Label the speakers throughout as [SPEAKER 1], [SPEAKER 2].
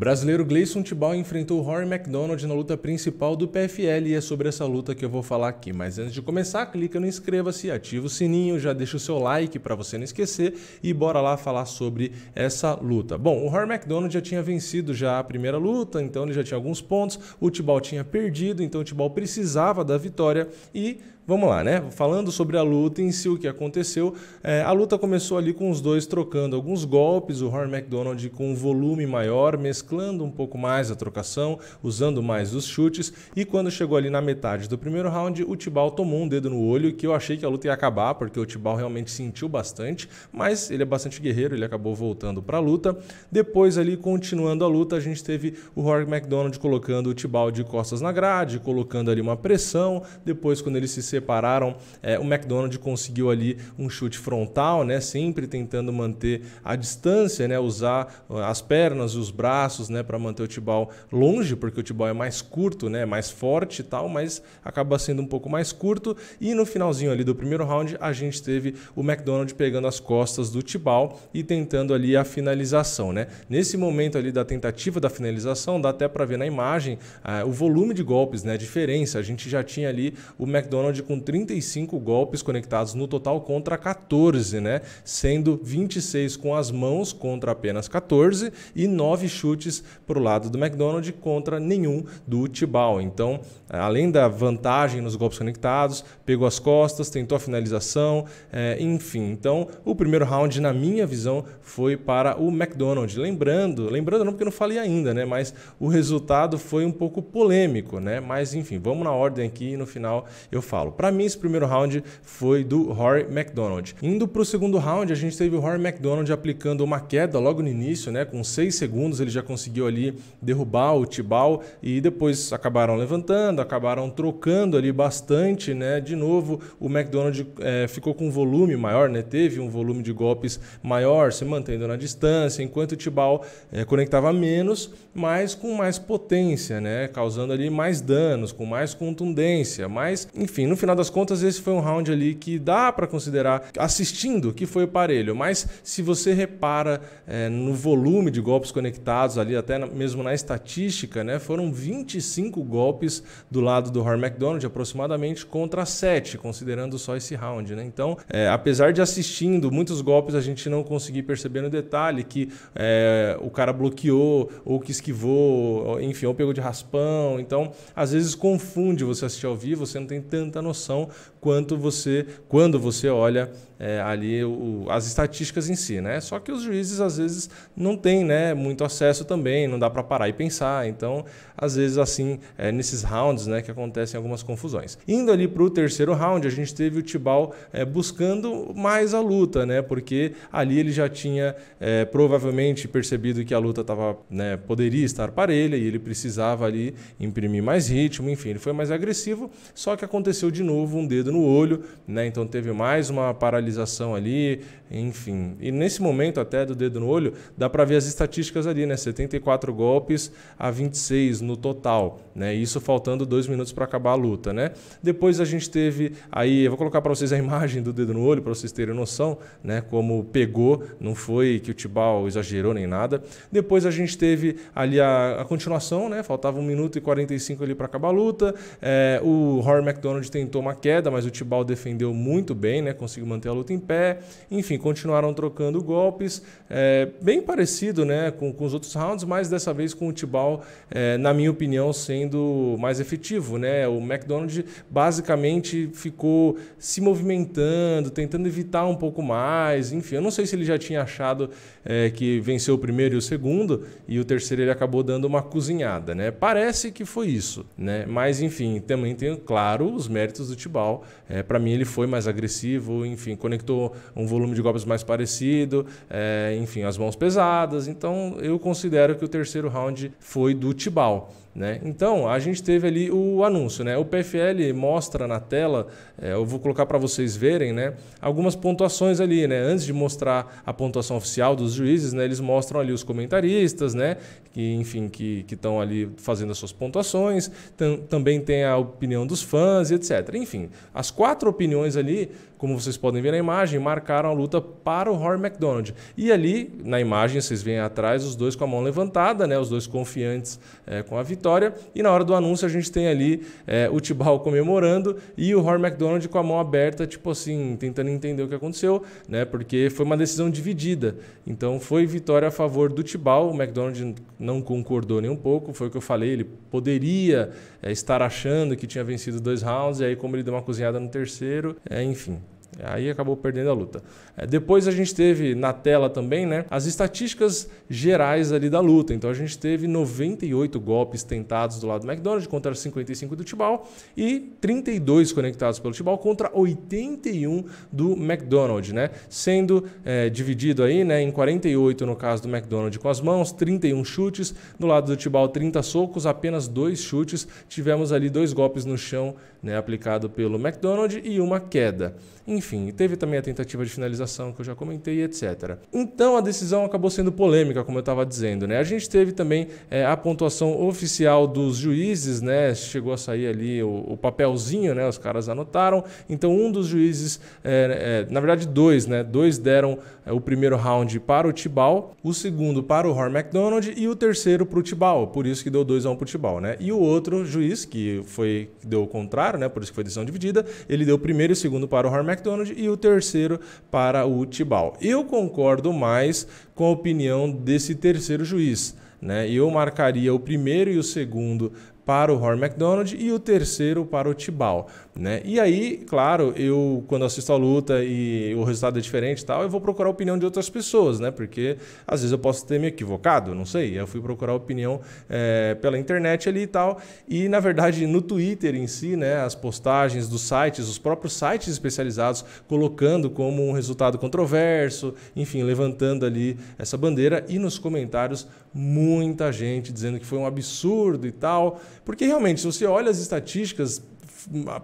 [SPEAKER 1] brasileiro Gleison Tibau enfrentou Rory McDonald na luta principal do PFL e é sobre essa luta que eu vou falar aqui. Mas antes de começar, clica no inscreva-se, ativa o sininho, já deixa o seu like para você não esquecer e bora lá falar sobre essa luta. Bom, o Rory McDonald já tinha vencido já a primeira luta, então ele já tinha alguns pontos. O Tibau tinha perdido, então o Tibau precisava da vitória e Vamos lá, né? Falando sobre a luta em si, o que aconteceu, é, a luta começou ali com os dois trocando alguns golpes, o Horn McDonald com um volume maior, mesclando mesclando um pouco mais a trocação, usando mais os chutes. E quando chegou ali na metade do primeiro round, o Tibal tomou um dedo no olho que eu achei que a luta ia acabar, porque o Tibal realmente sentiu bastante, mas ele é bastante guerreiro, ele acabou voltando para a luta. Depois ali, continuando a luta, a gente teve o Rory McDonald colocando o Tibal de costas na grade, colocando ali uma pressão. Depois, quando eles se separaram, é, o McDonald conseguiu ali um chute frontal, né? Sempre tentando manter a distância, né? Usar ah, as pernas, os braços né, para manter o Tibal longe, porque o Tibal é mais curto, né, mais forte e tal, mas acaba sendo um pouco mais curto. E no finalzinho ali do primeiro round, a gente teve o McDonald pegando as costas do Tibal e tentando ali a finalização, né? Nesse momento ali da tentativa da finalização, dá até para ver na imagem ah, o volume de golpes, né, a diferença. A gente já tinha ali o McDonald com 35 golpes conectados no total contra 14, né? Sendo 26 com as mãos contra apenas 14 e 9 chutes chutes para o lado do McDonald contra nenhum do Tibau. Então, eh, além da vantagem nos golpes conectados, pegou as costas, tentou a finalização, é, enfim. Então, o primeiro round, na minha visão, foi para o McDonald. Lembrando, lembrando não porque eu não falei ainda, né? Mas o resultado foi um pouco polêmico, né? Mas enfim, vamos na ordem aqui e no final eu falo. Para mim, esse primeiro round foi do Rory McDonald. Indo para o segundo round, a gente teve o Rory McDonald aplicando uma queda logo no início, né? Com seis segundos ele já conseguiu conseguiu ali derrubar o Tibau e depois acabaram levantando, acabaram trocando ali bastante, né? De novo, o McDonald é, ficou com um volume maior, né? Teve um volume de golpes maior, se mantendo na distância, enquanto o Tibau é, conectava menos, mas com mais potência, né? Causando ali mais danos, com mais contundência, mas enfim, no final das contas esse foi um round ali que dá para considerar assistindo que foi parelho, mas se você repara é, no volume de golpes conectados ali, até mesmo na estatística, né, foram 25 golpes do lado do Harry McDonald, aproximadamente contra 7, considerando só esse round. Né? Então, é, apesar de assistindo muitos golpes, a gente não conseguir perceber no detalhe que é, o cara bloqueou ou que esquivou, enfim, ou pegou de raspão. Então, às vezes confunde você assistir ao vivo, você não tem tanta noção quanto você quando você olha é, ali o, as estatísticas em si, né? Só que os juízes às vezes não têm né, muito acesso também, não dá para parar e pensar. Então, às vezes assim, é, nesses rounds, né, que acontecem algumas confusões. Indo ali para o terceiro round, a gente teve o Tibal é, buscando mais a luta, né? Porque ali ele já tinha é, provavelmente percebido que a luta tava, né, poderia estar parelha e ele precisava ali imprimir mais ritmo, enfim, ele foi mais agressivo. Só que aconteceu de novo um dedo no olho, né? Então teve mais uma paralisia sinalização ali, enfim. E nesse momento até do dedo no olho, dá para ver as estatísticas ali, né? 74 golpes a 26 no total, né? Isso faltando dois minutos para acabar a luta, né? Depois a gente teve aí, eu vou colocar para vocês a imagem do dedo no olho para vocês terem noção, né? Como pegou, não foi que o Tibal exagerou nem nada. Depois a gente teve ali a, a continuação, né? Faltava 1 minuto e 45 ali para acabar a luta. É, o Rory McDonald tentou uma queda, mas o Tibal defendeu muito bem, né? Conseguiu manter a luta luta em pé. Enfim, continuaram trocando golpes, é, bem parecido né, com, com, os outros rounds, mas dessa vez com o Tibal, é, eh, na minha opinião, sendo mais efetivo. Né? O McDonald basicamente ficou se movimentando, tentando evitar um pouco mais. Enfim, eu não sei se ele já tinha achado é, que venceu o primeiro e o segundo, e o terceiro ele acabou dando uma cozinhada. Né? Parece que foi isso, né? mas enfim, também tem, claro, os méritos do Tibal. para mim, ele foi mais agressivo, enfim, conectou um volume de golpes mais parecido, é, enfim, as mãos pesadas. Então eu considero que o terceiro round foi do Tibal. Né? Então, a gente teve ali o anúncio. Né? O PFL mostra na tela, é, eu vou colocar para vocês verem, né? algumas pontuações ali. Né? Antes de mostrar a pontuação oficial dos juízes, né? eles mostram ali os comentaristas, né? que enfim que estão ali fazendo as suas pontuações. Tam, também tem a opinião dos fãs e etc. Enfim, as quatro opiniões ali, como vocês podem ver na imagem, marcaram a luta para o Rory McDonald. E ali, na imagem, vocês veem atrás os dois com a mão levantada, né? os dois confiantes é, com a vitória vitória. E na hora do anúncio a gente tem ali é, o Tibal comemorando e o Horn McDonald com a mão aberta, tipo assim, tentando entender o que aconteceu, né? Porque foi uma decisão dividida. Então foi vitória a favor do Tibal. O McDonald não concordou nem um pouco, foi o que eu falei, ele poderia é, estar achando que tinha vencido dois rounds, e aí como ele deu uma cozinhada no terceiro, é, enfim. Aí acabou perdendo a luta. É, depois a gente teve na tela também né, as estatísticas gerais ali da luta. Então a gente teve 98 golpes tentados do lado do McDonald contra 55 do Tibal e 32 conectados pelo Tibal contra 81 do McDonald, né? Sendo é, dividido aí né, em 48 no caso do McDonald com as mãos, 31 chutes, do lado do Tibal 30 socos, apenas dois chutes. Tivemos ali dois golpes no chão né, aplicado pelo McDonald's e uma queda. Enfim, teve também a tentativa de finalização que eu já comentei, etc. Então a decisão acabou sendo polêmica, como eu estava dizendo. Né? A gente teve também é, a pontuação oficial dos juízes, né? chegou a sair ali o, o papelzinho, né? os caras anotaram. Então um dos juízes, é, é, na verdade dois, né? dois deram é, o primeiro round para o Tibal, o segundo para o Horn McDonald e o terceiro para o Tibal, por isso que deu 2 a 1 um para o Tibal. Né? E o outro juiz, que foi que deu o contrário, né? Por isso que foi decisão dividida. Ele deu o primeiro e o segundo para o Harry McDonald e o terceiro para o Tibal. Eu concordo mais com a opinião desse terceiro juiz. Né? Eu marcaria o primeiro e o segundo para o Rory McDonald e o terceiro para o Tibal. Né? E aí, claro, eu quando assisto a luta e o resultado é diferente e tal, eu vou procurar a opinião de outras pessoas, né? Porque às vezes eu posso ter me equivocado, não sei. Eu fui procurar a opinião é, pela internet ali e tal. E na verdade, no Twitter em si, né, as postagens dos sites, os próprios sites especializados colocando como um resultado controverso, enfim, levantando ali essa bandeira e nos comentários muita gente dizendo que foi um absurdo e tal. Porque realmente, se você olha as estatísticas,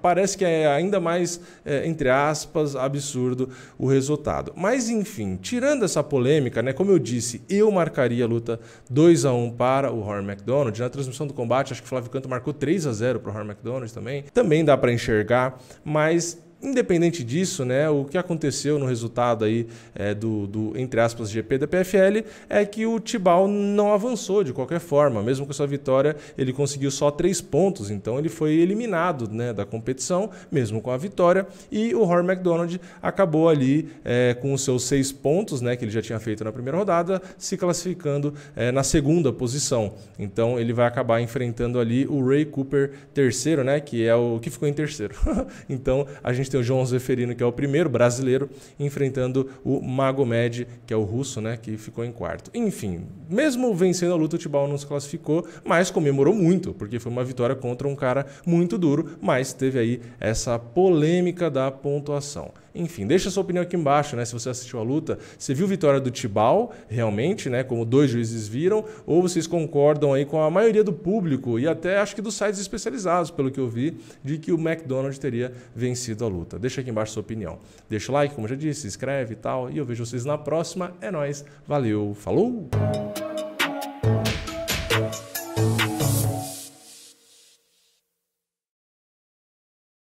[SPEAKER 1] parece que é ainda mais, é, entre aspas, absurdo o resultado. Mas enfim, tirando essa polêmica, né, como eu disse, eu marcaria a luta 2 a 1 para o Horn McDonald. Na transmissão do combate, acho que o Flávio Canto marcou 3 a 0 para o Horn McDonald também. Também dá para enxergar, mas independente disso, né, o que aconteceu no resultado aí é, do, do, entre aspas, GP da PFL é que o Tibal não avançou de qualquer forma. Mesmo com sua vitória, ele conseguiu só três pontos, então ele foi eliminado né, da competição, mesmo com a vitória. E o Hor McDonald acabou ali é, com os seus seis pontos, né, que ele já tinha feito na primeira rodada, se classificando é, na segunda posição. Então ele vai acabar enfrentando ali o Ray Cooper terceiro, né, que é o que ficou em terceiro. então a gente gente tem o João Zeferino, que é o primeiro brasileiro, enfrentando o Magomed, que é o russo, né, que ficou em quarto. Enfim, mesmo vencendo a luta, o Tibau não se classificou, mas comemorou muito, porque foi uma vitória contra um cara muito duro, mas teve aí essa polêmica da pontuação. Enfim, deixa sua opinião aqui embaixo, né? Se você assistiu a luta, você viu a vitória do Tibal, realmente, né? Como dois juízes viram, ou vocês concordam aí com a maioria do público e até acho que dos sites especializados, pelo que eu vi, de que o McDonald's teria vencido a luta. Deixa aqui embaixo sua opinião. Deixa o like, como já disse, se inscreve e tal. E eu vejo vocês na próxima. É nóis. Valeu, falou!